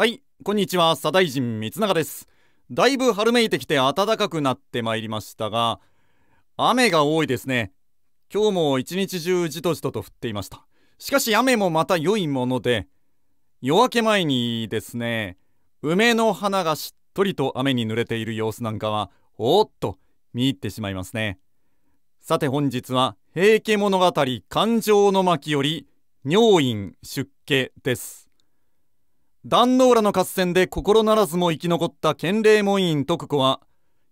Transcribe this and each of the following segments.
はい、こんにちは、左大臣三永です。だいぶ春めいてきて暖かくなってまいりましたが、雨が多いですね。今日も一日中じとじとと降っていました。しかし雨もまた良いもので、夜明け前にですね、梅の花がしっとりと雨に濡れている様子なんかは、おっと見入ってしまいますね。さて本日は、平家物語感情の巻より、尿院出家です。壇ノ浦の合戦で心ならずも生き残った建礼門院徳子は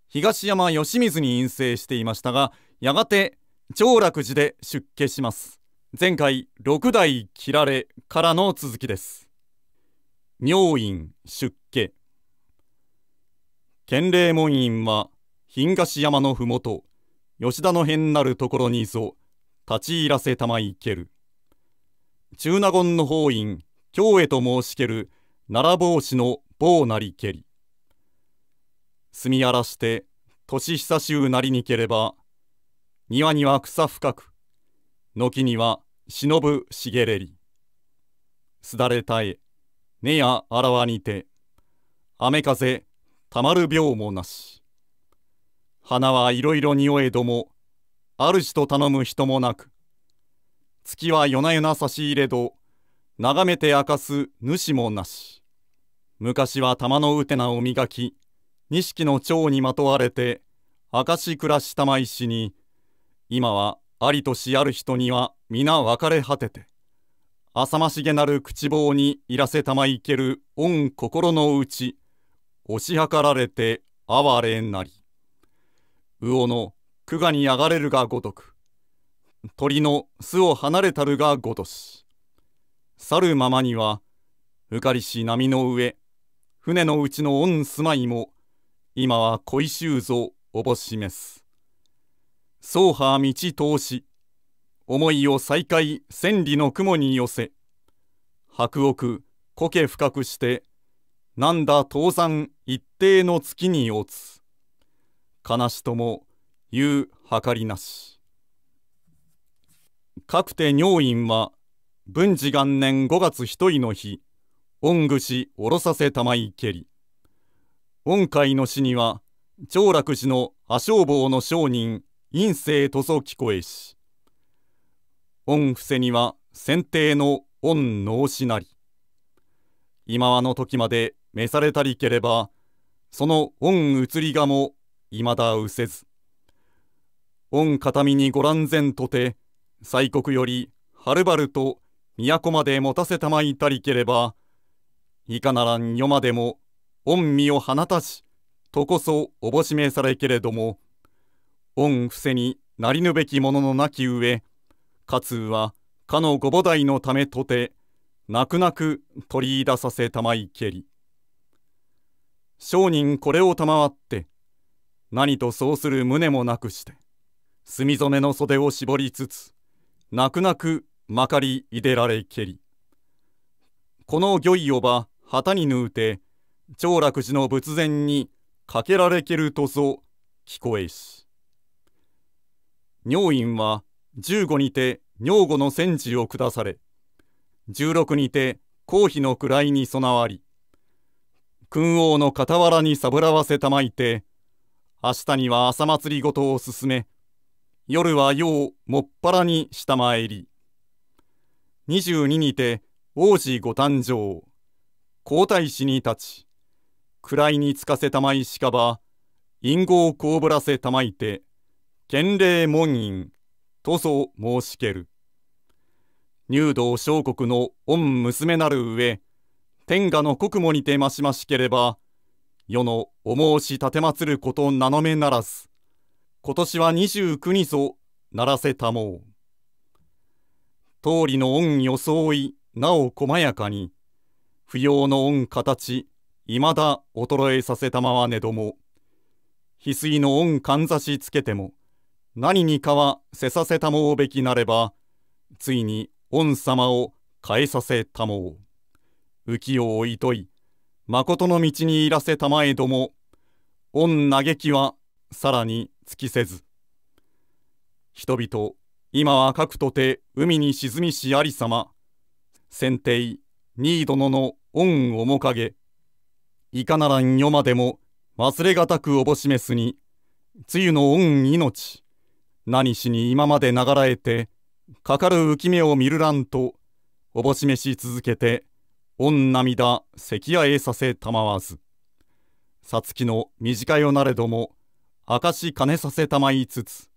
東山義水に陰性していましたがやがて長楽寺で出家します前回六代切られからの続きです妙院出家建礼門院は貧菓子山の麓吉田の辺なるところにぞ立ち入らせたまいける中納言の法院京へと申しける奈良帽子の棒なりけり住み荒らして年久しゅうなりにければ庭には草深く軒には忍ぶ茂れりすだれたえ根やあらわにて雨風たまる病もなし花はいろいろ匂えども主と頼む人もなく月は夜な夜な差し入れど眺めて明かす主もなし昔は玉のうてなを磨き錦の蝶にまとわれて明かし暮らしたまいしに今はありとしある人には皆別れ果てて浅ましげなる口棒にいらせたまいける御心のうち押し量られて哀れなり魚の久我にあがれるがごとく鳥の巣を離れたるがごとし去るままにはうかりし波の上船のうちの御住まいも今は恋しゅうぞおぼしめす宗派道通し思いを再開千里の雲に寄せ白奥苔深くしてなんだ登山一定の月に落つ悲しとも言う計りなしかくて尿院は文治元年5月一人の日御愚師おろさせたまいけり御海の死には長楽寺の破傷坊の商人陰性とぞ聞こえし御伏せには先帝の御脳死なり今はの時まで召されたりければその御移りがもいまだうせず御形見にご覧然とて西国よりはるばると都まで持たせたまいたりければ、いかならん世までも御身を放たし、とこそおぼしめされけれども、御伏せになりぬべきもののなき上、かつはかのご母代のためとて、泣く泣く取り出させたまいけり。商人これを賜って、何とそうする胸もなくして、墨染めの袖を絞りつつ、泣く泣くまかりいでられけりこの御意をば旗に縫うて長楽寺の仏前にかけられけるとぞ聞こえし尿院は15にて女後の戦時を下され16にて公費の位に備わり君王の傍らにさぶらわせたまいて明日には朝祭りごとを進め夜は世をもっぱらに下参り22にて王子ご誕生皇太子に立ち位につかせたまいしかば陰号こうぶらせたまいて県令門院とぞ申しける入道小国の御娘なる上天下の国母にてましましければ世のお申し立てまつることなのめならず今年は二十九にぞならせたもう。通りの恩装いなお細やかに不要の恩形いまだ衰えさせたまわねども翡翠の恩かんざしつけても何にかはせさせたもうべきなればついに恩様を変えさせたもう浮世をいとい誠の道にいらせたまえども恩嘆きはさらに尽きせず人々今は各とて海に沈みしありさま先帝ニー殿の恩面影いかならん世までも忘れがたくおぼしめすに露の恩命何しに今まで流らえてかかる浮目を見るらんとおぼしめし続けて恩涙関やえさせたまわずさつきの短よなれども明かし金させたまいつつ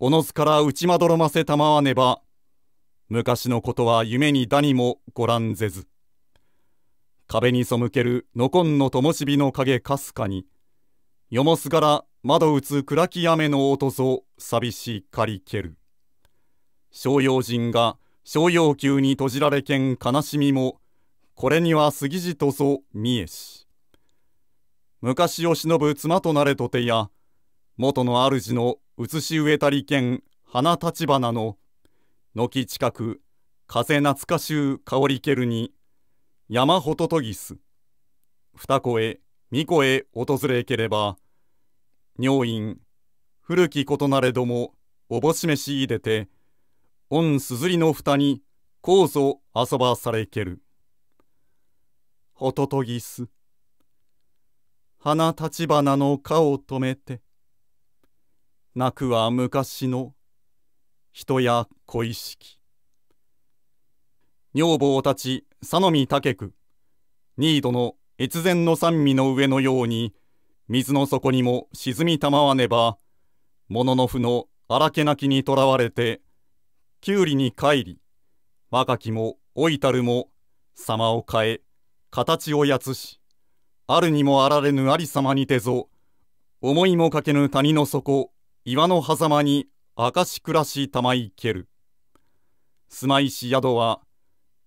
おのずから打ちまどろませたまわねば、昔のことは夢にだにもご覧ぜず。壁に背けるのこんのともし火の影かすかに、よもすがら窓打つ暗き雨の音ぞ寂しかりける。商用人が商用宮に閉じられけん悲しみも、これには杉じとぞ見えし。昔を忍ぶ妻となれとてや、元の主の写し植えたり県花立花の軒近く風懐かしゅう香りけるに山ほととぎす二子へ三子へ訪れければ女院古きことなれどもおぼしめし入れて御すずりの蓋にこうぞ遊ばされけるほととぎす花立花の花を止めてなくは昔の人や恋しき女房たち佐野武くニードの越前の三味の上のように水の底にも沈みたまわねば物の負の荒けなきにとらわれてきゅうりに帰り若きも老いたるも様を変え形をやつしあるにもあられぬありさまにてぞ思いもかけぬ谷の底岩の狭間に明し暮らし玉井いける住まいし宿は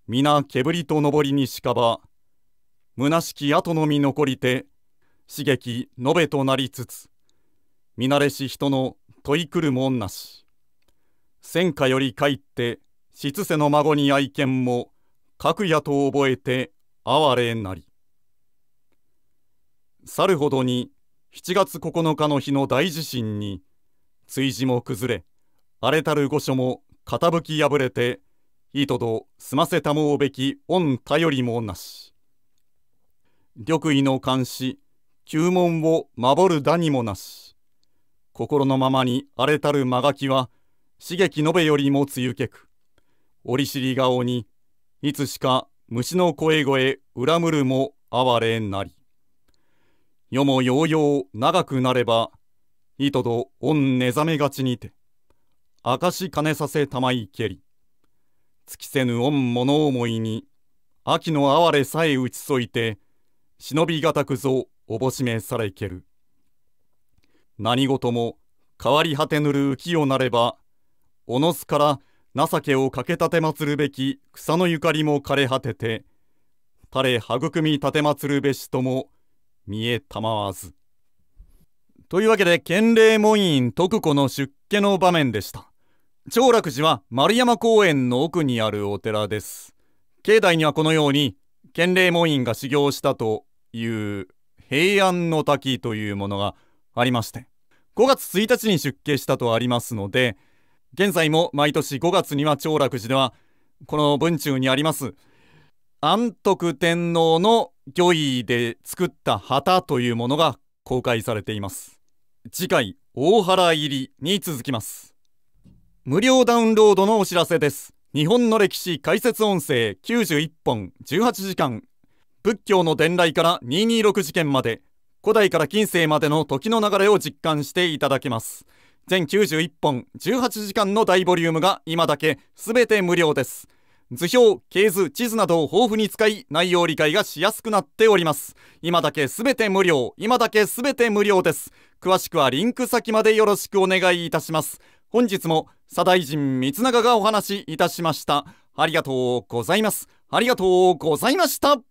皆煙と上りにしかば虚しき後のみ残りて刺激延べとなりつつ見慣れし人の問いくるもんなし戦火より帰って失せの孫に愛犬も各やと覚えて哀れなり去るほどに7月9日の日の大地震に追事も崩れ荒れたる御所も傾き破れていとど済ませたもうべき御頼りもなし玉衣の監視旧門を守るだにもなし心のままに荒れたる間垣は刺激延べよりも強けく折しり顔にいつしか虫の声声恨むるも哀れなり世もようよう長くなればいと御寝覚めがちにて明かし金させたまいけり尽きせぬ御物思いに秋の哀れさえ打ちそいて忍びがたくぞおぼしめされける何事も変わり果てぬる浮世なればおのすから情けをかけたてまつるべき草のゆかりも枯れ果ててたれ育みたてまつるべしとも見えたまわず。というわけで建礼門院徳子の出家の場面でした長楽寺は丸山公園の奥にあるお寺です境内にはこのように建礼門院が修行したという平安の滝というものがありまして5月1日に出家したとありますので現在も毎年5月には長楽寺ではこの文中にあります安徳天皇の御意で作った旗というものが公開されています次回大原入りに続きます無料ダウンロードのお知らせです日本の歴史解説音声91本18時間仏教の伝来から226事件まで古代から近世までの時の流れを実感していただけます全91本18時間の大ボリュームが今だけ全て無料です図表、系図、地図などを豊富に使い、内容理解がしやすくなっております。今だけすべて無料、今だけすべて無料です。詳しくはリンク先までよろしくお願いいたします。本日も、左大臣三永がお話しいたしました。ありがとうございます。ありがとうございました。